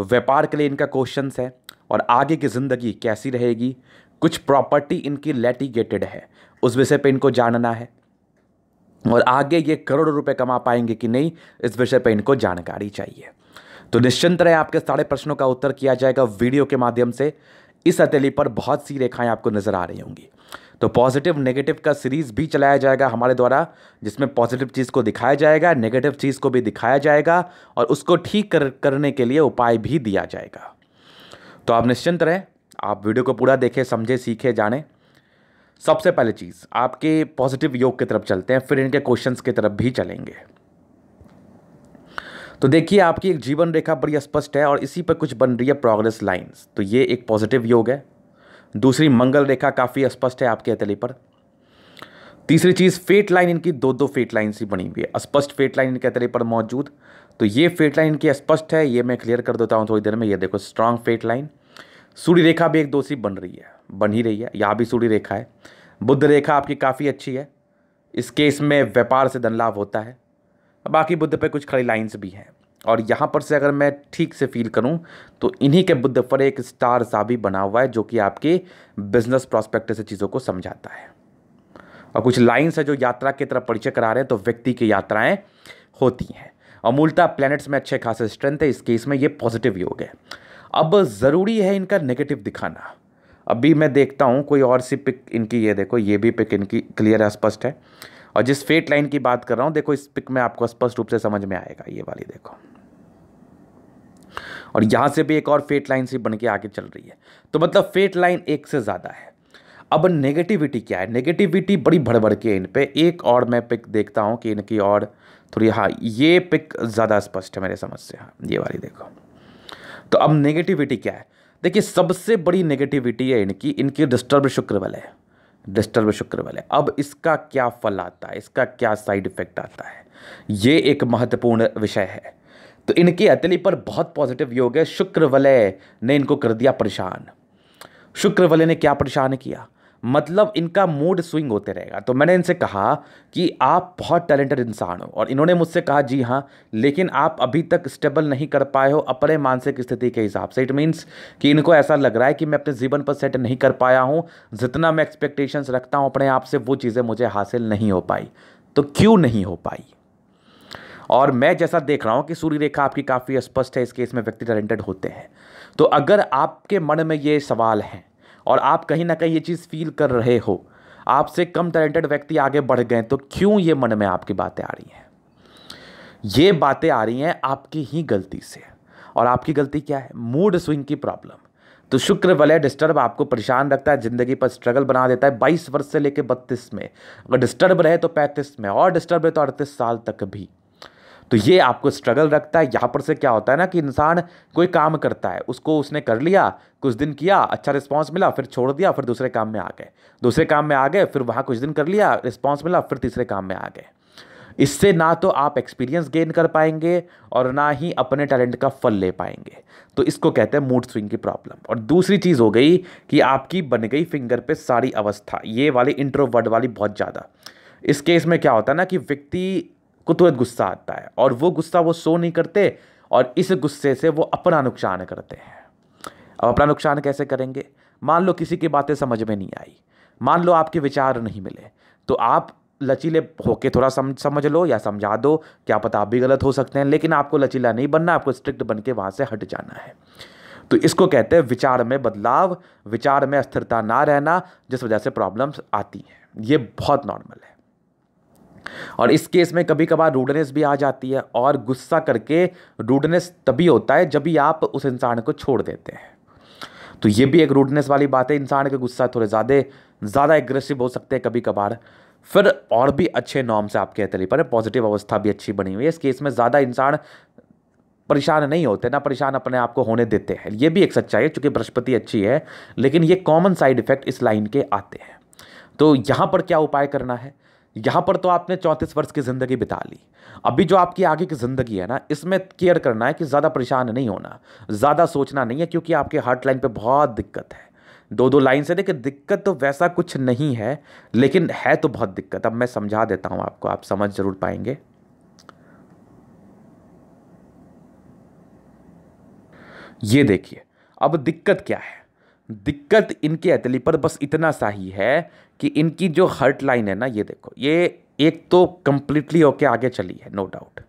व्यापार के लिए इनका क्वेश्चन है और आगे की ज़िंदगी कैसी रहेगी कुछ प्रॉपर्टी इनकी लेटिगेटेड है उस विषय पे इनको जानना है और आगे ये करोड़ों रुपए कमा पाएंगे कि नहीं इस विषय पे इनको जानकारी चाहिए तो निश्चिंत रहे आपके सारे प्रश्नों का उत्तर किया जाएगा वीडियो के माध्यम से इस हथेली पर बहुत सी रेखाएं आपको नज़र आ रही होंगी तो पॉजिटिव नेगेटिव का सीरीज़ भी चलाया जाएगा हमारे द्वारा जिसमें पॉजिटिव चीज़ को दिखाया जाएगा नेगेटिव चीज़ को भी दिखाया जाएगा और उसको ठीक कर, करने के लिए उपाय भी दिया जाएगा तो आप निश्चिंत रहें आप वीडियो को पूरा देखें समझें सीखें जानें सबसे पहले चीज़ आपके पॉजिटिव योग की तरफ चलते हैं फिर इनके क्वेश्चंस की तरफ भी चलेंगे तो देखिए आपकी एक जीवन रेखा बड़ी स्पष्ट है और इसी पर कुछ बन रही है प्रोग्रेस लाइंस तो ये एक पॉजिटिव योग है दूसरी मंगल रेखा काफ़ी स्पष्ट है आपके हथेली पर तीसरी चीज़ फेट लाइन इनकी दो दो फेट लाइन सी बनी हुई है स्पष्ट फेट लाइन इनके हथेली पर मौजूद तो ये फेट लाइन इनकी स्पष्ट है ये मैं क्लियर कर देता हूँ थोड़ी देर में ये देखो स्ट्रांग फेट लाइन सूर्य रेखा भी एक दो सी बन रही है बन ही रही है यहाँ भी सूर्य रेखा है बुद्ध रेखा आपकी काफ़ी अच्छी है इस केस में व्यापार से धन लाभ होता है बाकी बुद्ध पे कुछ खड़ी लाइंस भी हैं और यहाँ पर से अगर मैं ठीक से फील करूँ तो इन्हीं के बुद्ध पर एक स्टार सा भी बना हुआ है जो कि आपके बिजनेस प्रॉस्पेक्ट से चीज़ों को समझाता है और कुछ लाइन्स है जो यात्रा की तरफ परिचय करा रहे हैं तो व्यक्ति की यात्राएं होती हैं और प्लैनेट्स में अच्छे खासे स्ट्रेंथ है इस केस में ये पॉजिटिव योग है अब ज़रूरी है इनका नेगेटिव दिखाना अभी मैं देखता हूँ कोई और सी पिक इनकी ये देखो ये भी पिक इनकी क्लियर है स्पष्ट है और जिस फेट लाइन की बात कर रहा हूँ देखो इस पिक में आपको स्पष्ट रूप से समझ में आएगा ये वाली देखो और यहाँ से भी एक और फेट लाइन से बन के आगे चल रही है तो मतलब फेट लाइन एक से ज़्यादा है अब नेगेटिविटी क्या है नेगेटिविटी बड़ी भड़बड़ के इन पे एक और मैं पिक देखता हूँ कि इनकी और थोड़ी हाँ ये पिक ज़्यादा स्पष्ट है मेरे समझ से हाँ ये वाली देखो तो अब नेगेटिविटी क्या है देखिए सबसे बड़ी नेगेटिविटी है इनकी इनकी डिस्टर्ब शुक्र वाले है डिस्टर्ब शुक्र वाले अब इसका क्या फल आता है इसका क्या साइड इफेक्ट आता है ये एक महत्वपूर्ण विषय है तो इनकी हथेली पर बहुत पॉजिटिव योग है वलय ने इनको कर दिया परेशान वलय ने क्या परेशान किया मतलब इनका मूड स्विंग होते रहेगा तो मैंने इनसे कहा कि आप बहुत टैलेंटेड इंसान हो और इन्होंने मुझसे कहा जी हाँ लेकिन आप अभी तक स्टेबल नहीं कर पाए हो अपने मानसिक स्थिति के हिसाब से इट मीन्स कि इनको ऐसा लग रहा है कि मैं अपने जीवन पर सेट नहीं कर पाया हूँ जितना मैं एक्सपेक्टेशंस रखता हूँ अपने आप से वो चीज़ें मुझे हासिल नहीं हो पाई तो क्यों नहीं हो पाई और मैं जैसा देख रहा हूँ कि सूर्य रेखा आपकी काफ़ी स्पष्ट है इस केस में व्यक्ति टैलेंटेड होते हैं तो अगर आपके मन में ये सवाल हैं और आप कहीं ना कहीं ये चीज़ फील कर रहे हो आपसे कम टैलेंटेड व्यक्ति आगे बढ़ गए तो क्यों ये मन में आपकी बातें आ रही हैं ये बातें आ रही हैं आपकी ही गलती से और आपकी गलती क्या है मूड स्विंग की प्रॉब्लम तो शुक्र वलय डिस्टर्ब आपको परेशान रखता है ज़िंदगी पर स्ट्रगल बना देता है 22 वर्ष से लेकर 32 में अगर डिस्टर्ब रहे तो 35 में और डिस्टर्ब रहे तो 38 साल तक भी तो ये आपको स्ट्रगल रखता है यहाँ पर से क्या होता है ना कि इंसान कोई काम करता है उसको उसने कर लिया कुछ दिन किया अच्छा रिस्पॉन्स मिला फिर छोड़ दिया फिर दूसरे काम में आ गए दूसरे काम में आ गए फिर वहाँ कुछ दिन कर लिया रिस्पॉन्स मिला फिर तीसरे काम में आ गए इससे ना तो आप एक्सपीरियंस गेन कर पाएंगे और ना ही अपने टैलेंट का फल ले पाएंगे तो इसको कहते हैं मूड स्विंग की प्रॉब्लम और दूसरी चीज़ हो गई कि आपकी बन गई फिंगर पे सारी अवस्था ये वाली इंट्रोवर्ड वाली बहुत ज़्यादा इस केस में क्या होता है ना कि व्यक्ति को तुरंत गुस्सा आता है और वो गुस्सा वो सो नहीं करते और इस गुस्से से वो अपना नुकसान करते हैं अब अपना नुकसान कैसे करेंगे मान लो किसी की बातें समझ में नहीं आई मान लो आपके विचार नहीं मिले तो आप लचीले होके थोड़ा समझ समझ लो या समझा दो क्या पता आप भी गलत हो सकते हैं लेकिन आपको लचीला नहीं बनना आपको स्ट्रिक्ट बन के वहाँ से हट जाना है तो इसको कहते हैं विचार में बदलाव विचार में अस्थिरता ना रहना जिस वजह से प्रॉब्लम्स आती हैं ये बहुत नॉर्मल है और इस केस में कभी कभार रूडनेस भी आ जाती है और गुस्सा करके रूडनेस तभी होता है जब भी आप उस इंसान को छोड़ देते हैं तो ये भी एक रूडनेस वाली बात है इंसान का गुस्सा थोड़े ज़्यादा ज़्यादा एग्रेसिव हो सकते हैं कभी कभार फिर और भी अच्छे नॉर्म्स आपके हथेली पर पॉजिटिव अवस्था भी अच्छी बनी हुई है इस केस में ज़्यादा इंसान परेशान नहीं होते ना परेशान अपने आप को होने देते हैं ये भी एक सच्चाई है चूंकि बृहस्पति अच्छी है लेकिन ये कॉमन साइड इफेक्ट इस लाइन के आते हैं तो यहाँ पर क्या उपाय करना है यहाँ पर तो आपने चौंतीस वर्ष की ज़िंदगी बिता ली अभी जो आपकी आगे की ज़िंदगी है ना इसमें केयर करना है कि ज़्यादा परेशान नहीं होना ज़्यादा सोचना नहीं है क्योंकि आपके हार्ट लाइन पर बहुत दिक्कत है दो दो लाइन से देखिए दिक्कत तो वैसा कुछ नहीं है लेकिन है तो बहुत दिक्कत अब मैं समझा देता हूँ आपको आप समझ ज़रूर पाएंगे ये देखिए अब दिक्कत क्या है दिक्कत इनके एथलीट पर बस इतना सा ही है कि इनकी जो हर्ट लाइन है ना ये देखो ये एक तो कम्प्लीटली होके आगे चली है नो डाउट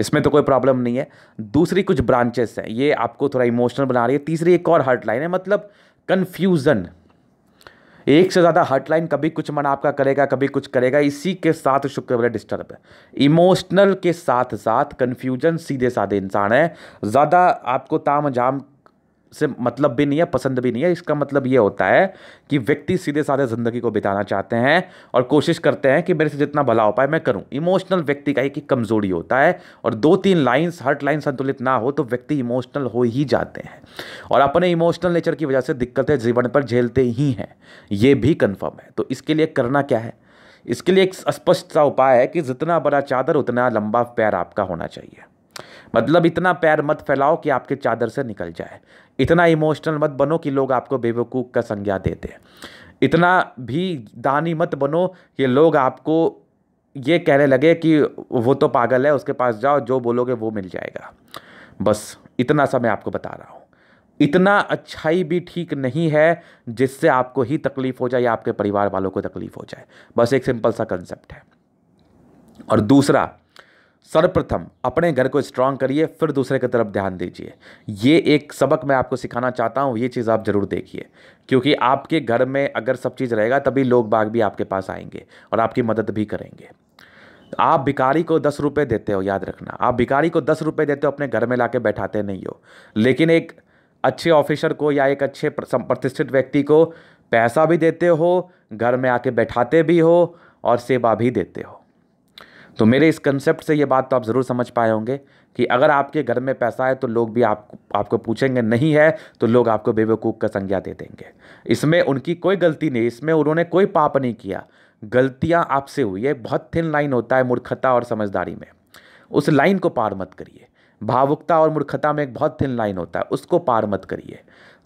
इसमें तो कोई प्रॉब्लम नहीं है दूसरी कुछ ब्रांचेस हैं ये आपको थोड़ा इमोशनल बना रही है तीसरी एक और हर्ट लाइन है मतलब कन्फ्यूज़न एक से ज़्यादा हर्ट लाइन कभी कुछ मन आपका करेगा कभी कुछ करेगा इसी के साथ शुक्र ग्रह डिस्टर्ब है इमोशनल के साथ साथ कन्फ्यूजन सीधे साधे इंसान है ज़्यादा आपको ताम झाम से मतलब भी नहीं है पसंद भी नहीं है इसका मतलब ये होता है कि व्यक्ति सीधे साधे ज़िंदगी को बिताना चाहते हैं और कोशिश करते हैं कि मेरे से जितना भला हो पाए मैं करूं इमोशनल व्यक्ति का एक कमज़ोरी होता है और दो तीन लाइंस हर्ट लाइन संतुलित ना हो तो व्यक्ति इमोशनल हो ही जाते हैं और अपने इमोशनल नेचर की वजह से दिक्कतें जीवन पर झेलते ही हैं ये भी कन्फर्म है तो इसके लिए करना क्या है इसके लिए एक स्पष्ट सा उपाय है कि जितना बड़ा चादर उतना लंबा पैर आपका होना चाहिए मतलब इतना पैर मत फैलाओ कि आपके चादर से निकल जाए इतना इमोशनल मत बनो कि लोग आपको बेवकूफ़ का संज्ञा देते हैं इतना भी दानी मत बनो कि लोग आपको ये कहने लगे कि वो तो पागल है उसके पास जाओ जो बोलोगे वो मिल जाएगा बस इतना सा मैं आपको बता रहा हूँ इतना अच्छाई भी ठीक नहीं है जिससे आपको ही तकलीफ़ हो जाए या आपके परिवार वालों को तकलीफ़ हो जाए बस एक सिंपल सा कंसेप्ट है और दूसरा सर्वप्रथम अपने घर को स्ट्रांग करिए फिर दूसरे की तरफ ध्यान दीजिए ये एक सबक मैं आपको सिखाना चाहता हूँ ये चीज़ आप ज़रूर देखिए क्योंकि आपके घर में अगर सब चीज़ रहेगा तभी लोग बाग भी आपके पास आएंगे और आपकी मदद भी करेंगे आप भिकारी को दस रुपये देते हो याद रखना आप भिकारी को दस रुपये देते हो अपने घर में ला बैठाते नहीं हो लेकिन एक अच्छे ऑफिसर को या एक अच्छे प्रतिष्ठित व्यक्ति को पैसा भी देते हो घर में आके बैठाते भी हो और सेवा भी देते हो तो मेरे इस कंसेप्ट से ये बात तो आप ज़रूर समझ पाए होंगे कि अगर आपके घर में पैसा है तो लोग भी आप आपको पूछेंगे नहीं है तो लोग आपको बेवकूफ़ का संज्ञा दे देंगे इसमें उनकी कोई गलती नहीं इसमें उन्होंने कोई पाप नहीं किया गलतियाँ आपसे हुई है बहुत थिन लाइन होता है मूर्खता और समझदारी में उस लाइन को पार मत करिए भावुकता और मूर्खता में एक बहुत थिन लाइन होता है उसको पार मत करिए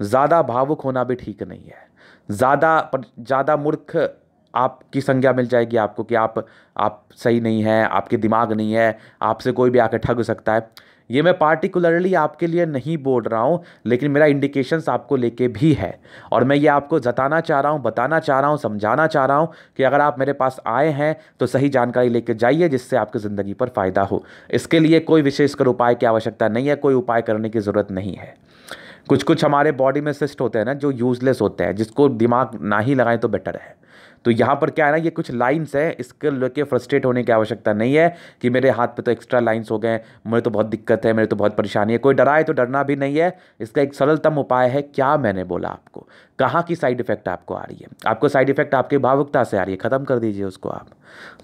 ज़्यादा भावुक होना भी ठीक नहीं है ज़्यादा ज़्यादा मूर्ख आपकी संज्ञा मिल जाएगी आपको कि आप आप सही नहीं हैं आपके दिमाग नहीं है आपसे कोई भी आकर ठग सकता है ये मैं पार्टिकुलरली आपके लिए नहीं बोल रहा हूँ लेकिन मेरा इंडिकेशंस आपको लेके भी है और मैं ये आपको जताना चाह रहा हूँ बताना चाह रहा हूँ समझाना चाह रहा हूँ कि अगर आप मेरे पास आए हैं तो सही जानकारी लेके जाइए जिससे आपकी ज़िंदगी पर फ़ायदा हो इसके लिए कोई विशेषकर उपाय की आवश्यकता नहीं है कोई उपाय करने की ज़रूरत नहीं है कुछ कुछ हमारे बॉडी में सिस्ट होते हैं ना जो यूज़लेस होते हैं जिसको दिमाग ना ही लगाएं तो बेटर है तो यहाँ पर क्या है ना ये कुछ लाइन्स है इसके लेके फ्रस्ट्रेट होने की आवश्यकता नहीं है कि मेरे हाथ पर तो एक्स्ट्रा लाइन्स हो गए मुझे तो बहुत दिक्कत है मेरे तो बहुत परेशानी है कोई डराए तो डरना भी नहीं है इसका एक सरलतम उपाय है क्या मैंने बोला आपको कहाँ की साइड इफेक्ट आपको आ रही है आपको साइड इफेक्ट आपकी भावुकता से आ रही है ख़त्म कर दीजिए उसको आप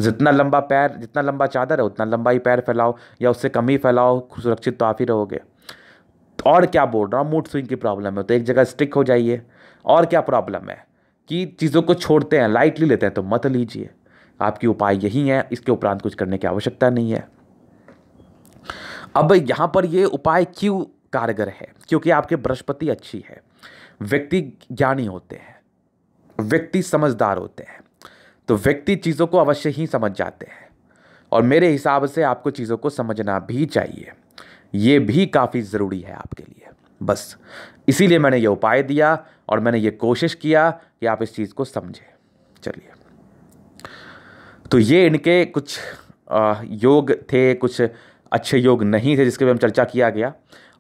जितना लंबा पैर जितना लंबा चादर है उतना लंबा ही पैर फैलाओ या उससे कम ही फैलाओ सुरक्षित तो आप ही रहोगे और क्या बोल रहा हूँ मूड स्विंग की प्रॉब्लम है तो एक जगह स्टिक हो जाइए और क्या प्रॉब्लम है कि चीज़ों को छोड़ते हैं लाइटली लेते हैं तो मत लीजिए आपकी उपाय यही है इसके उपरांत कुछ करने की आवश्यकता नहीं है अब यहाँ पर ये उपाय क्यों कारगर है क्योंकि आपके बृहस्पति अच्छी है व्यक्ति ज्ञानी होते हैं व्यक्ति समझदार होते हैं तो व्यक्ति चीज़ों को अवश्य ही समझ जाते हैं और मेरे हिसाब से आपको चीज़ों को समझना भी चाहिए ये भी काफ़ी ज़रूरी है आपके लिए बस इसीलिए मैंने ये उपाय दिया और मैंने ये कोशिश किया कि आप इस चीज़ को समझें चलिए तो ये इनके कुछ योग थे कुछ अच्छे योग नहीं थे जिसके बारे हम चर्चा किया गया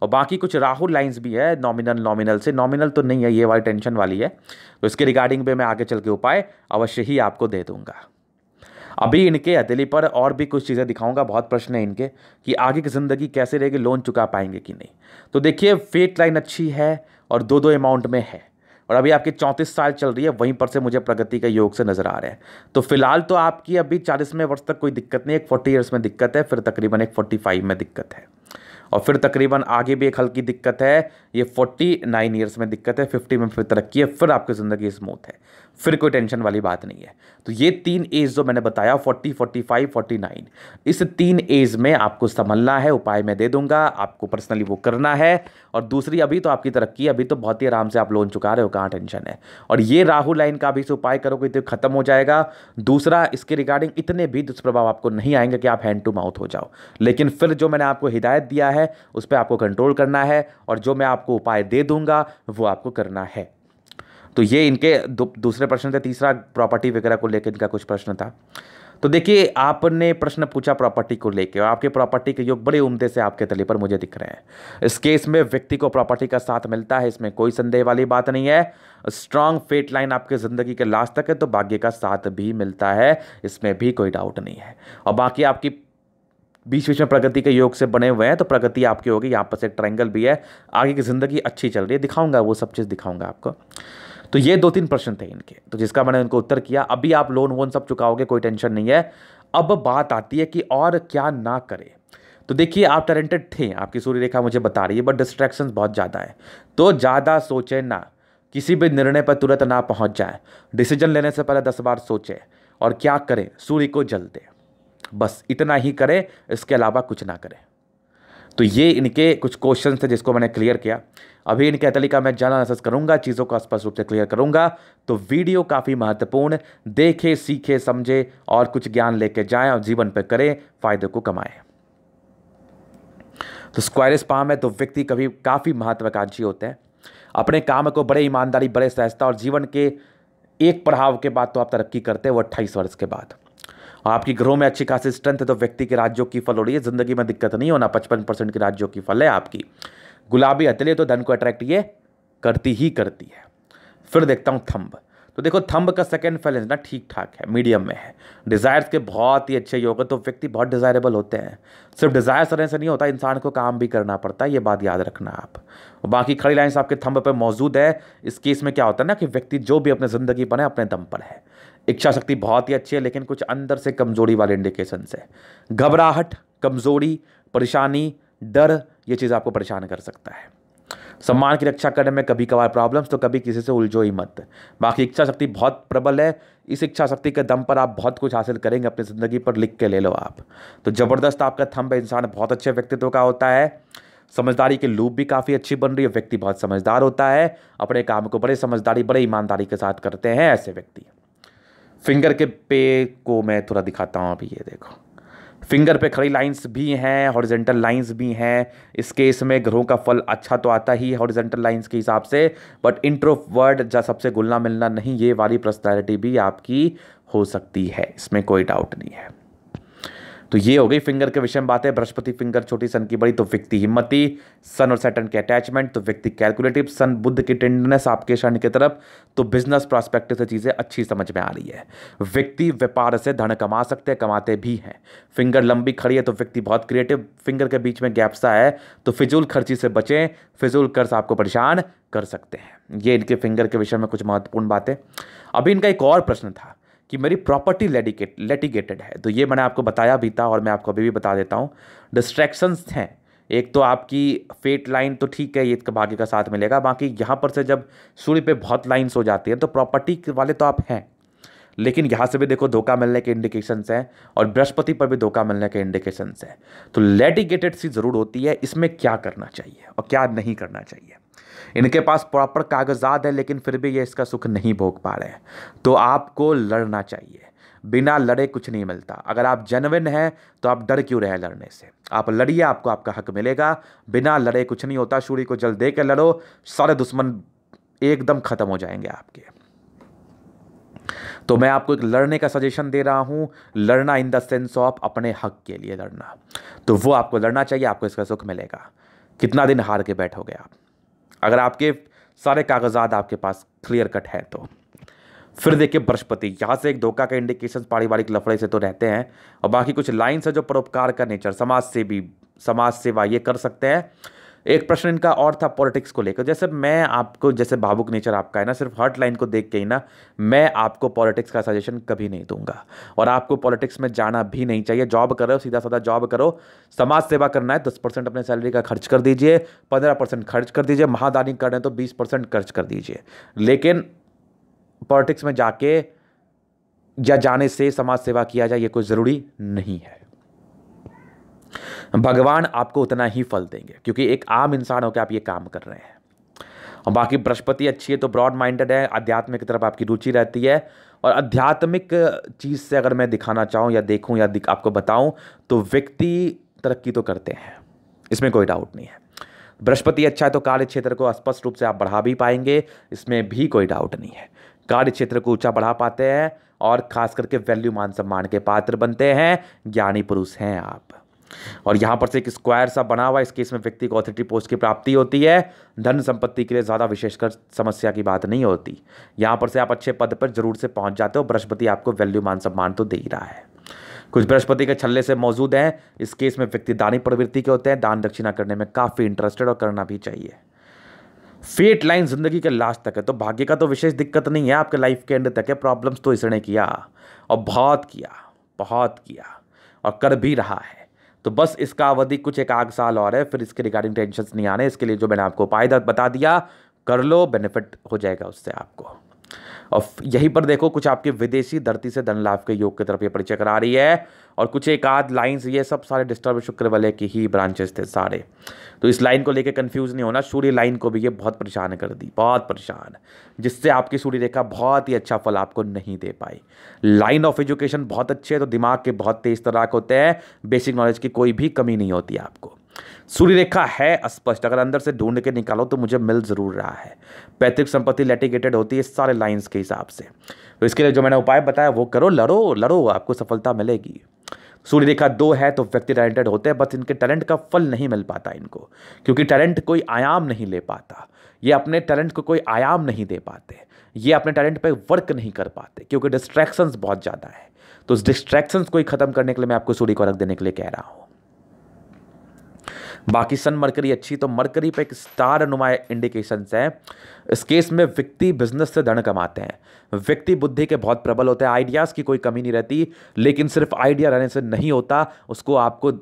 और बाकी कुछ राहुल लाइंस भी है नॉमिनल नॉमिनल से नॉमिनल तो नहीं है ये वाली टेंशन वाली है तो इसके रिगार्डिंग पे मैं आगे चल के उपाय अवश्य ही आपको दे दूंगा अभी इनके हथेली पर और भी कुछ चीज़ें दिखाऊंगा बहुत प्रश्न है इनके कि आगे की ज़िंदगी कैसे रहेगी लोन चुका पाएंगे कि नहीं तो देखिए फेट लाइन अच्छी है और दो दो अमाउंट में है और अभी आपकी चौंतीस साल चल रही है वहीं पर से मुझे प्रगति का योग से नज़र आ रहा है तो फिलहाल तो आपकी अभी चालीसवें वर्ष तक कोई दिक्कत नहीं एक फोर्टी ईयर्स में दिक्कत है फिर तकरीबन एक फोर्टी फाइव में दिक्कत है और फिर तकरीबन आगे भी एक हल्की दिक्कत है ये फोर्टी नाइन ईयर्स में दिक्कत है फिफ्टी में फिर तरक्की है फिर आपकी ज़िंदगी स्मूथ है फिर कोई टेंशन वाली बात नहीं है तो ये तीन एज जो मैंने बताया forty forty five forty nine इस तीन एज में आपको संभलना है उपाय मैं दे दूंगा आपको पर्सनली वो करना है और दूसरी अभी तो आपकी तरक्की अभी तो बहुत ही आराम से आप लोन चुका रहे हो कहाँ टेंशन है और ये राहु लाइन का भी से उपाय करोगे कि तो खत्म हो जाएगा दूसरा इसके रिगार्डिंग इतने भी दुष्प्रभाव आपको नहीं आएंगे कि आप हैंड टू माउथ हो जाओ लेकिन फिर जो मैंने आपको हिदायत दिया है उस पर आपको कंट्रोल करना है और जो मैं आपको उपाय दे दूंगा वो आपको करना है तो ये इनके दूसरे प्रश्न थे तीसरा प्रॉपर्टी वगैरह को लेकर इनका कुछ प्रश्न था तो देखिए आपने प्रश्न पूछा प्रॉपर्टी को लेकर आपके प्रॉपर्टी के योग बड़े उम्दे से आपके तले पर मुझे दिख रहे हैं इस केस में व्यक्ति को प्रॉपर्टी का साथ मिलता है इसमें कोई संदेह वाली बात नहीं है स्ट्रांग फेट लाइन आपके ज़िंदगी के लास्ट तक है तो भाग्य का साथ भी मिलता है इसमें भी कोई डाउट नहीं है और बाकी आपकी बीच बीच में प्रगति के योग से बने हुए हैं तो प्रगति आपकी होगी यहाँ पर से ट्रायंगल भी है आगे की ज़िंदगी अच्छी चल रही है दिखाऊंगा वो सब चीज़ दिखाऊंगा आपको तो ये दो तीन प्रश्न थे इनके तो जिसका मैंने उनको उत्तर किया अभी आप लोन वोन सब चुकाओगे कोई टेंशन नहीं है अब बात आती है कि और क्या ना करें तो देखिए आप टैलेंटेड थे आपकी सूर्य रेखा मुझे बता रही है बट डिस्ट्रैक्शन बहुत ज़्यादा है तो ज़्यादा सोचें ना किसी भी निर्णय पर तुरंत ना पहुंच जाए डिसीजन लेने से पहले दस बार सोचें और क्या करें सूर्य को जल दें बस इतना ही करें इसके अलावा कुछ ना करें तो ये इनके कुछ क्वेश्चन थे जिसको मैंने क्लियर किया अभी इनके अतली का मैं जाना एनालिसिस करूंगा चीज़ों को स्पष्ट रूप से क्लियर करूंगा तो वीडियो काफ़ी महत्वपूर्ण देखें सीखे समझे और कुछ ज्ञान लेके जाएं और जीवन पर करें फायदे को कमाएं तो स्क्वायरिस पाम है तो व्यक्ति कभी काफ़ी महत्वाकांक्षी होते हैं अपने काम को बड़े ईमानदारी बड़े सहजता और जीवन के एक पढ़ाव के बाद तो आप तरक्की करते हैं वो अट्ठाईस वर्ष के बाद आपकी ग्रहों में अच्छी खासी स्ट्रेंथ है तो व्यक्ति के राज्यों की फल हो रही है ज़िंदगी में दिक्कत नहीं होना पचपन परसेंट के राज्यों की फल है आपकी गुलाबी हथेली तो धन को अट्रैक्ट ये करती ही करती है फिर देखता हूँ थम्ब तो देखो थम्ब का सेकेंड फैलेंस ना ठीक ठाक है मीडियम में है डिज़ायर्स के बहुत ही अच्छे योग है तो व्यक्ति बहुत डिज़ायरेबल होते हैं सिर्फ डिज़ायर्स रहने से नहीं होता इंसान को काम भी करना पड़ता है ये बात याद रखना आप बाकी खड़ी लाइन्स आपके थम्ब पर मौजूद है इस केस में क्या होता है ना कि व्यक्ति जो भी अपने ज़िंदगी पर है अपने दम पर है इच्छा शक्ति बहुत ही अच्छी है लेकिन कुछ अंदर से कमज़ोरी वाले इंडिकेशंस है घबराहट कमज़ोरी परेशानी डर ये चीज़ आपको परेशान कर सकता है सम्मान की रक्षा करने में कभी कभार प्रॉब्लम्स तो कभी किसी से उलझो ही मत बाकी इच्छा शक्ति बहुत प्रबल है इस इच्छा शक्ति के दम पर आप बहुत कुछ हासिल करेंगे अपनी ज़िंदगी पर लिख के ले लो आप तो ज़बरदस्त आपका थम्ब इंसान बहुत अच्छे व्यक्तित्व का होता है समझदारी की लूप भी काफ़ी अच्छी बन रही है व्यक्ति बहुत समझदार होता है अपने काम को बड़े समझदारी बड़े ईमानदारी के साथ करते हैं ऐसे व्यक्ति फिंगर के पे को मैं थोड़ा दिखाता हूँ अभी ये देखो फिंगर पे खड़ी लाइंस भी हैं हॉरिजेंटल लाइंस भी हैं इस केस में ग्रहों का फल अच्छा तो आता ही हॉरिजेंटल लाइंस के हिसाब से बट इंट्रो वर्ड जा सबसे घुलना मिलना नहीं ये वाली पर्सनैलिटी भी आपकी हो सकती है इसमें कोई डाउट नहीं है तो ये हो गई फिंगर के विषय में बात है बृहस्पति फिंगर छोटी सन की बड़ी तो व्यक्ति हिम्मती सन और सैटन के अटैचमेंट तो व्यक्ति कैलकुलेटिव सन बुद्ध की टेंडनेस आपके शन की तरफ तो बिजनेस प्रॉस्पेक्टिव से चीज़ें अच्छी समझ में आ रही है व्यक्ति व्यापार से धन कमा सकते हैं कमाते भी हैं फिंगर लंबी खड़ी है तो व्यक्ति बहुत क्रिएटिव फिंगर के बीच में गैप्सा है तो फिजूल खर्ची से बचें फिजूल कर्ज आपको परेशान कर सकते हैं ये इनके फिंगर के विषय में कुछ महत्वपूर्ण बातें अभी इनका एक और प्रश्न था कि मेरी प्रॉपर्टी लेडिकेट लेटिगेटेड है तो ये मैंने आपको बताया भी था और मैं आपको अभी भी बता देता हूँ डिस्ट्रैक्शंस हैं एक तो आपकी फेट लाइन तो ठीक है ये भाग्य तो का साथ मिलेगा बाकी यहाँ पर से जब सूर्य पे बहुत लाइन्स हो जाती है तो प्रॉपर्टी वाले तो आप हैं लेकिन यहाँ से भी देखो धोखा मिलने के इंडिकेशंस हैं और बृहस्पति पर भी धोखा मिलने के इंडिकेशंस हैं तो लेडिगेटेड सी ज़रूर होती है इसमें क्या करना चाहिए और क्या नहीं करना चाहिए इनके पास प्रॉपर कागजात है लेकिन फिर भी ये इसका सुख नहीं भोग पा रहे तो आपको लड़ना चाहिए बिना लड़े कुछ नहीं मिलता अगर आप जनविन हैं तो आप डर क्यों रहे लड़ने से आप लड़िए आपको आपका हक मिलेगा बिना लड़े कुछ नहीं होता सूर्य को जल दे के लड़ो सारे दुश्मन एकदम ख़त्म हो जाएंगे आपके तो मैं आपको एक लड़ने का सजेशन दे रहा हूं लड़ना इन द सेंस ऑफ अपने हक के लिए लड़ना तो वो आपको लड़ना चाहिए आपको इसका सुख मिलेगा कितना दिन हार के बैठोगे आप अगर आपके सारे कागजात आपके पास क्लियर कट है तो फिर देखिए बृहस्पति यहाँ से एक धोखा का इंडिकेशन पारिवारिक लफड़े से तो रहते हैं और बाकी कुछ लाइन्स है जो परोपकार का नेचर समाज से भी समाज सेवा ये कर सकते हैं एक प्रश्न इनका और था पॉलिटिक्स को लेकर जैसे मैं आपको जैसे भावुक नेचर आपका है ना सिर्फ हर्ट लाइन को देख के ही ना मैं आपको पॉलिटिक्स का सजेशन कभी नहीं दूंगा और आपको पॉलिटिक्स में जाना भी नहीं चाहिए जॉब करो सीधा साधा जॉब करो समाज सेवा करना है दस परसेंट अपने सैलरी का खर्च कर दीजिए पंद्रह परसेंट खर्च कर दीजिए महादानी करना है तो बीस परसेंट खर्च कर दीजिए लेकिन पॉलिटिक्स में जाके या जाने से समाज सेवा किया जाए ये कोई ज़रूरी नहीं है भगवान आपको उतना ही फल देंगे क्योंकि एक आम इंसान होकर आप ये काम कर रहे हैं और बाकी बृहस्पति अच्छी है तो ब्रॉड माइंडेड है आध्यात्मिक की तरफ आपकी रुचि रहती है और आध्यात्मिक चीज़ से अगर मैं दिखाना चाहूँ या देखूँ या दिख, आपको बताऊँ तो व्यक्ति तरक्की तो करते हैं इसमें कोई डाउट नहीं है बृहस्पति अच्छा है तो कार्य क्षेत्र को स्पष्ट रूप से आप बढ़ा भी पाएंगे इसमें भी कोई डाउट नहीं है कार्य क्षेत्र को ऊंचा बढ़ा पाते हैं और खास करके वैल्यू मान सम्मान के पात्र बनते हैं ज्ञानी पुरुष हैं आप और यहाँ पर से एक स्क्वायर सा बना हुआ इस केस में व्यक्ति को ऑथोरिटी पोस्ट की प्राप्ति होती है धन संपत्ति के लिए ज़्यादा विशेषकर समस्या की बात नहीं होती यहाँ पर से आप अच्छे पद पर जरूर से पहुँच जाते हो बृहस्पति आपको वैल्यू मान सम्मान तो दे ही रहा है कुछ बृहस्पति के छल्ले से मौजूद हैं इस केस में व्यक्ति दानी प्रवृत्ति के होते हैं दान दक्षिणा करने में काफ़ी इंटरेस्टेड और करना भी चाहिए फेट लाइन जिंदगी के लास्ट तक है तो भाग्य का तो विशेष दिक्कत नहीं है आपके लाइफ के एंड तक है प्रॉब्लम्स तो इसने किया और बहुत किया बहुत किया और कर भी रहा है तो बस इसका अवधि कुछ एक आग साल और है फिर इसके रिगार्डिंग टेंशन नहीं आने इसके लिए जो मैंने आपको उपाय बता दिया कर लो बेनिफिट हो जाएगा उससे आपको और यहीं पर देखो कुछ आपके विदेशी धरती से धन लाभ के योग की तरफ ये परिचय करा रही है और कुछ एक आध लाइन्स ये सब सारे डिस्टर्ब शुक्र वाले की ही ब्रांचेस थे सारे तो इस लाइन को लेकर कंफ्यूज नहीं होना सूर्य लाइन को भी ये बहुत परेशान कर दी बहुत परेशान जिससे आपकी सूर्य रेखा बहुत ही अच्छा फल आपको नहीं दे पाई लाइन ऑफ एजुकेशन बहुत अच्छे है तो दिमाग के बहुत तेज तराक होते हैं बेसिक नॉलेज की कोई भी कमी नहीं होती आपको सूर्य रेखा है स्पष्ट अगर अंदर से ढूंढ के निकालो तो मुझे मिल जरूर रहा है पैतृक संपत्ति लेटिगेटेड होती है सारे लाइंस के हिसाब से तो इसके लिए जो मैंने उपाय बताया वो करो लड़ो लड़ो आपको सफलता मिलेगी सूर्य रेखा दो है तो व्यक्ति टैलेंटेड होते हैं बस इनके टैलेंट का फल नहीं मिल पाता इनको क्योंकि टैलेंट कोई आयाम नहीं ले पाता ये अपने टैलेंट को कोई आयाम नहीं दे पाते ये अपने टैलेंट पे वर्क नहीं कर पाते क्योंकि डिस्ट्रैक्शंस बहुत ज़्यादा है तो उस डिस्ट्रैक्शंस को ही ख़त्म करने के लिए मैं आपको सूर्य को रख देने के लिए कह रहा हूँ बाकी सन मरकरी अच्छी तो मरकरी पे एक स्टार नुमा इंडिकेशंस है इस केस में व्यक्ति बिजनेस से धन कमाते हैं व्यक्ति बुद्धि के बहुत प्रबल होते हैं आइडियाज़ की कोई कमी नहीं रहती लेकिन सिर्फ आइडिया रहने से नहीं होता उसको आपको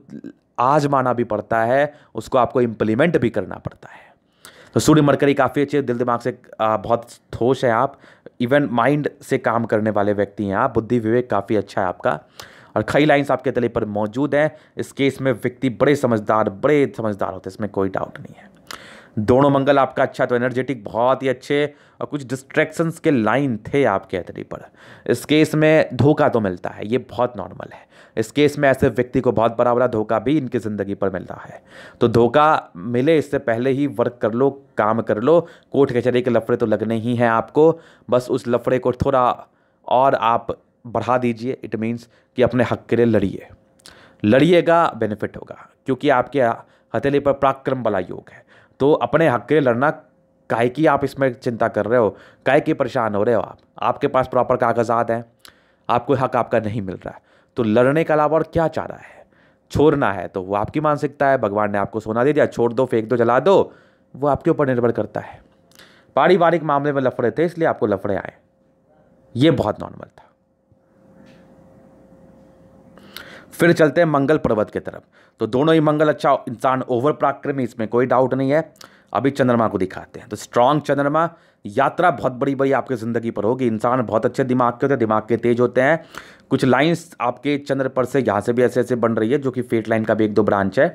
आजमाना भी पड़ता है उसको आपको इम्प्लीमेंट भी करना पड़ता है तो सूर्य मरकरी काफ़ी अच्छे दिल दिमाग से बहुत ठोस है आप इवन माइंड से काम करने वाले व्यक्ति हैं आप बुद्धि विवेक काफ़ी अच्छा है आपका और कई लाइन्स आपके तले पर मौजूद हैं इस केस में व्यक्ति बड़े समझदार बड़े समझदार होते हैं इसमें कोई डाउट नहीं है दोनों मंगल आपका अच्छा तो एनर्जेटिक बहुत ही अच्छे और कुछ डिस्ट्रैक्शंस के लाइन थे आपके अतरी पर इस केस में धोखा तो मिलता है ये बहुत नॉर्मल है इस केस में ऐसे व्यक्ति को बहुत बड़ा बड़ा धोखा भी इनकी ज़िंदगी पर मिलता है तो धोखा मिले इससे पहले ही वर्क कर लो काम कर लो कोर्ट कचहरी के लफड़े तो लगने ही हैं आपको बस उस लफड़े को थोड़ा और आप बढ़ा दीजिए इट मीन्स कि अपने हक के लिए लड़िए लड़िएगा बेनिफिट होगा क्योंकि आपके हथेली पर पराक्रम वाला योग है तो अपने हक के लिए लड़ना काहे की आप इसमें चिंता कर रहे हो काहे की परेशान हो रहे हो आप आपके पास प्रॉपर कागजात हैं आपको हक आपका नहीं मिल रहा है तो लड़ने के अलावा और क्या चाह रहा है छोड़ना है तो वो आपकी मानसिकता है भगवान ने आपको सोना दे दिया छोड़ दो फेंक दो जला दो वो आपके ऊपर निर्भर करता है पारिवारिक मामले में लफड़े थे इसलिए आपको लफड़े आए ये बहुत नॉर्मल था फिर चलते हैं मंगल पर्वत की तरफ तो दोनों ही मंगल अच्छा इंसान ओवर प्राक्रम इसमें कोई डाउट नहीं है अभी चंद्रमा को दिखाते हैं तो स्ट्रांग चंद्रमा यात्रा बहुत बड़ी बड़ी आपकी ज़िंदगी पर होगी इंसान बहुत अच्छे दिमाग के होते हैं दिमाग के तेज होते हैं कुछ लाइंस आपके चंद्र पर से यहाँ से भी ऐसे ऐसे बन रही है जो कि फेट लाइन का भी एक दो ब्रांच है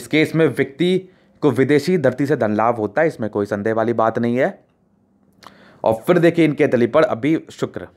इस केस में व्यक्ति को विदेशी धरती से धन लाभ होता है इसमें कोई संदेह वाली बात नहीं है और फिर देखिए इनके दली पर अभी शुक्र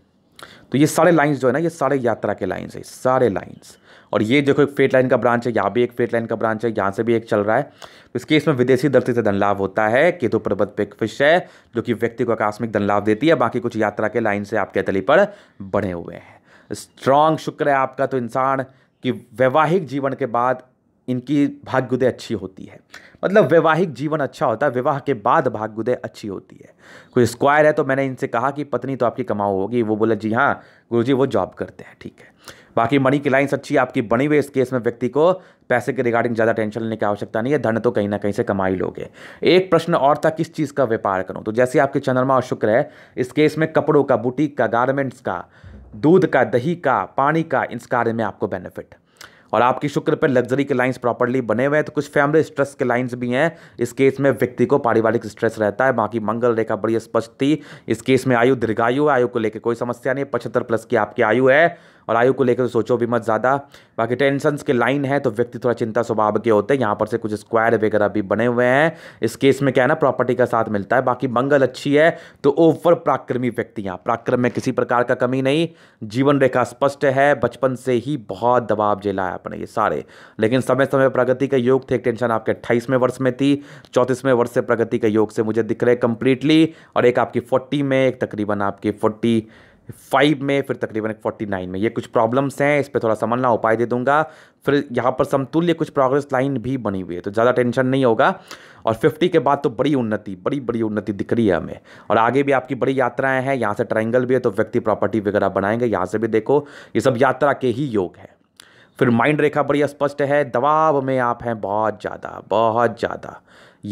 तो ये सारे लाइन्स जो है ना ये सारे यात्रा के लाइन्स है सारे लाइन्स और ये देखो एक फेट लाइन का ब्रांच है यहाँ भी एक फेट लाइन का ब्रांच है यहाँ से भी एक चल रहा है तो इस केस में विदेशी धरती से धन लाभ होता है केतु पर्वत पे एक फिश है जो कि व्यक्ति को आकस्मिक धन लाभ देती है बाकी कुछ यात्रा के लाइन से आपके तली पर बने हुए हैं स्ट्रांग शुक्र है आपका तो इंसान कि वैवाहिक जीवन के बाद इनकी भाग्योदय अच्छी होती है मतलब वैवाहिक जीवन अच्छा होता है विवाह के बाद भाग्योदय अच्छी होती है कोई स्क्वायर है तो मैंने इनसे कहा कि पत्नी तो आपकी कमाओ होगी वो बोले जी हाँ गुरु जी वो जॉब करते हैं ठीक है बाकी मनी की लाइन्स अच्छी आपकी बनी हुई इस केस में व्यक्ति को पैसे के रिगार्डिंग ज़्यादा टेंशन लेने की आवश्यकता नहीं है धन तो कहीं ना कहीं से कमा ही लोगे एक प्रश्न और था किस चीज़ का व्यापार करूँ तो जैसे आपके चंद्रमा और शुक्र है इस केस में कपड़ों का बुटीक का गारमेंट्स का दूध का दही का पानी का इस कार्य में आपको बेनिफिट और आपकी शुक्र पर लग्जरी के लाइंस प्रॉपरली बने हुए हैं तो कुछ फैमिली स्ट्रेस के लाइन्स भी हैं इस केस में व्यक्ति को पारिवारिक स्ट्रेस रहता है बाकी मंगल रेखा बड़ी स्पष्ट थी इस केस में आयु दीर्घायु आयु को लेकर कोई समस्या नहीं पचहत्तर प्लस की आपकी आयु है और आयु को लेकर सोचो भी मत ज़्यादा बाकी टेंशन के लाइन है तो व्यक्ति थोड़ा चिंता स्वभाव के होते हैं यहाँ पर से कुछ स्क्वायर वगैरह भी बने हुए हैं इस केस में क्या है ना प्रॉपर्टी का साथ मिलता है बाकी मंगल अच्छी है तो ओवर प्राक्रमी व्यक्ति यहाँ प्राक्रम में किसी प्रकार का कमी नहीं जीवन रेखा स्पष्ट है बचपन से ही बहुत दबाव झेला है अपने ये सारे लेकिन समय समय प्रगति का योग थे एक टेंशन आपके अट्ठाईसवें वर्ष में थी चौंतीसवें वर्ष से प्रगति का योग से मुझे दिख रहे कंप्लीटली और एक आपकी फोर्टी में एक तकरीबन आपकी फोर्टी फाइव में फिर तकरीबन एक फोर्टी नाइन में ये कुछ प्रॉब्लम्स हैं इस पर थोड़ा संभलना उपाय दे दूंगा फिर यहाँ पर समतुल्य कुछ प्रोग्रेस लाइन भी बनी हुई है तो ज़्यादा टेंशन नहीं होगा और फिफ्टी के बाद तो बड़ी उन्नति बड़ी बड़ी उन्नति दिख रही है हमें और आगे भी आपकी बड़ी यात्राएं हैं यहाँ से ट्राइंगल भी है तो व्यक्ति प्रॉपर्टी वगैरह बनाएंगे यहाँ से भी देखो ये सब यात्रा के ही योग है फिर माइंड रेखा बड़ी स्पष्ट है दबाव में आप हैं बहुत ज़्यादा बहुत ज़्यादा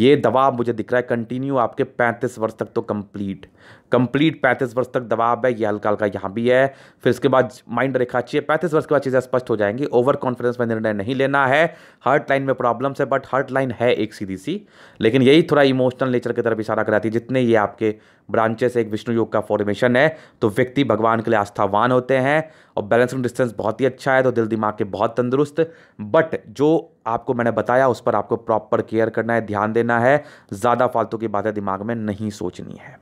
ये दबाव मुझे दिख रहा है कंटिन्यू आपके 35 वर्ष तक तो कंप्लीट कंप्लीट 35 वर्ष तक दबाव है ये हल्का हल्का यहाँ भी है फिर इसके बाद माइंड रेखा अच्छी है पैंतीस वर्ष के बाद चीज़ें स्पष्ट हो जाएंगी ओवर कॉन्फिडेंस में निर्णय नहीं लेना है हर्ट लाइन में प्रॉब्लम्स है बट हर्ट लाइन है एक सीधी सी लेकिन यही थोड़ा इमोशनल नेचर की तरफ इशारा कराती है जितने ये आपके ब्रांचेस एक विष्णु योग का फॉर्मेशन है तो व्यक्ति भगवान के लिए आस्थावान होते हैं और बैलेंस ऑन डिस्टेंस बहुत ही अच्छा है तो दिल दिमाग के बहुत तंदुरुस्त बट जो आपको मैंने बताया उस पर आपको प्रॉपर केयर करना है ध्यान देना है ज़्यादा फालतू की बातें दिमाग में नहीं सोचनी है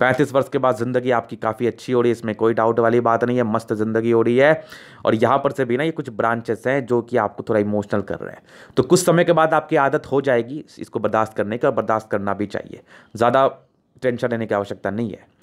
पैंतीस वर्ष के बाद ज़िंदगी आपकी काफ़ी अच्छी हो रही है इसमें कोई डाउट वाली बात नहीं है मस्त ज़िंदगी हो रही है और यहाँ पर से भी ना ये कुछ ब्रांचेस हैं जो कि आपको थोड़ा इमोशनल कर रहे हैं तो कुछ समय के बाद आपकी आदत हो जाएगी इसको बर्दाश्त करने का बर्दाश्त करना भी चाहिए ज़्यादा टेंशन लेने की आवश्यकता नहीं है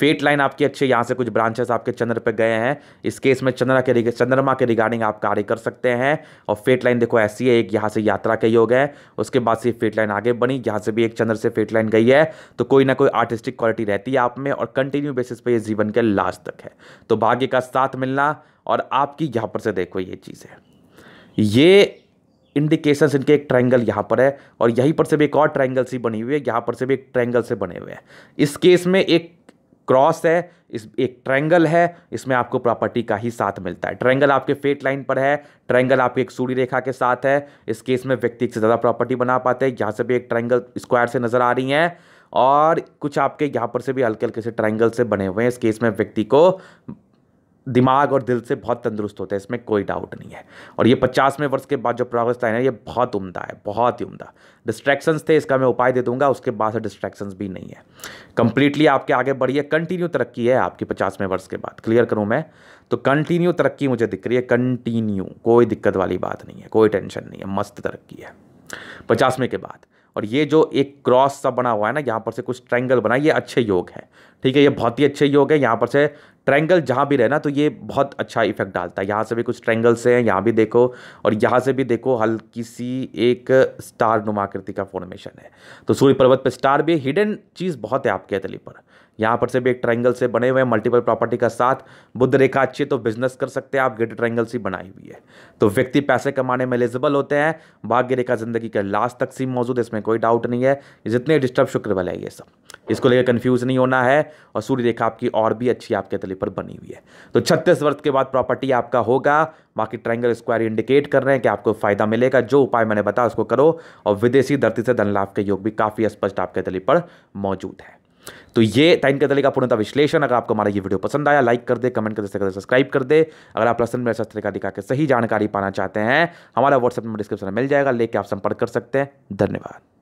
फेट लाइन आपकी अच्छी है यहाँ से कुछ ब्रांचेस आपके चंद्र पे गए हैं इस केस में चंद्रा के चंद्रमा के रिगार्डिंग आप कार्य कर सकते हैं और फेट लाइन देखो ऐसी है एक यहाँ से यात्रा के योग है उसके बाद से फेट लाइन आगे बनी यहाँ से भी एक चंद्र से फेट लाइन गई है तो कोई ना कोई आर्टिस्टिक क्वालिटी रहती है आप में और कंटिन्यू बेसिस पे ये जीवन के लास्ट तक है तो भाग्य का साथ मिलना और आपकी यहाँ पर से देखो ये चीज़ है ये इंडिकेशन इनके एक ट्रायंगल यहाँ पर है और यहीं पर से भी एक और ट्रायंगल सी बनी हुई है यहाँ पर से भी एक ट्रायंगल से बने हुए हैं इस केस में एक क्रॉस है इस एक ट्रायंगल है इसमें आपको प्रॉपर्टी का ही साथ मिलता है ट्रायंगल आपके फेट लाइन पर है ट्रायंगल आपके एक सूर्य रेखा के साथ है इस केस में व्यक्ति से ज़्यादा प्रॉपर्टी बना पाते हैं यहाँ से भी एक ट्रायंगल स्क्वायर से नज़र आ रही हैं और कुछ आपके यहाँ पर से भी हल्के हल्के से ट्रायंगल से बने हुए हैं इस केस में व्यक्ति को दिमाग और दिल से बहुत तंदुरुस्त होते हैं इसमें कोई डाउट नहीं है और ये पचासवें वर्ष के बाद जो प्रोग्रेस था है ये बहुत उम्दा है बहुत ही उम्दा डिस्ट्रैक्शंस थे इसका मैं उपाय दे दूंगा उसके बाद से डिस्ट्रैक्शंस भी नहीं है कंप्लीटली आपके आगे बढ़िए कंटिन्यू तरक्की है आपकी पचासवें वर्ष के बाद क्लियर करूँ मैं तो कंटिन्यू तरक्की मुझे दिख रही है कंटिन्यू कोई दिक्कत वाली बात नहीं है कोई टेंशन नहीं है मस्त तरक्की है पचासवें के बाद और ये जो एक क्रॉस सा बना हुआ है ना यहाँ पर से कुछ ट्रैंगल बना ये अच्छे योग है ठीक है ये बहुत ही अच्छे योग है यहाँ पर से ट्रैंगल जहाँ भी रहे ना तो ये बहुत अच्छा इफेक्ट डालता है यहाँ से भी कुछ ट्रैंगल्स हैं यहाँ भी देखो और यहाँ से भी देखो हल्की सी एक स्टार नुमाकृति का फॉर्मेशन है तो सूर्य पर्वत पर स्टार भी हिडन चीज़ बहुत है आपके अतली पर यहाँ पर से भी एक ट्राइंगल से बने हुए हैं मल्टीपल प्रॉपर्टी का साथ बुद्ध रेखा अच्छी है तो बिजनेस कर सकते हैं आप ग्रेटर ट्राइंगल सी बनाई हुई है तो व्यक्ति पैसे कमाने में एलिजिबल होते हैं भाग्य रेखा जिंदगी के लास्ट तक सी मौजूद है इसमें कोई डाउट नहीं है जितने डिस्टर्ब शुक्र वाले है ये सब इसको लेकर कन्फ्यूज नहीं होना है और सूर्य रेखा आपकी और भी अच्छी आपके तले पर बनी हुई है तो छत्तीस वर्ष के बाद प्रॉपर्टी आपका होगा बाकी ट्राइंगल स्क्वायर इंडिकेट कर रहे हैं कि आपको फायदा मिलेगा जो उपाय मैंने बताया उसको करो और विदेशी धरती से धन लाभ के योग भी काफ़ी स्पष्ट आपके तले पर मौजूद है तो ये टाइम के तरीका पूर्णता विश्लेषण अगर आपको हमारा ये वीडियो पसंद आया लाइक कर दे कमेंट कर दे सब्सक्राइब कर दे अगर आप लसन में तरीका दिखा के सही जानकारी पाना चाहते हैं हमारा व्हाट्सएप नंबर डिस्क्रिप्शन में मिल जाएगा लेके आप संपर्क कर सकते हैं धन्यवाद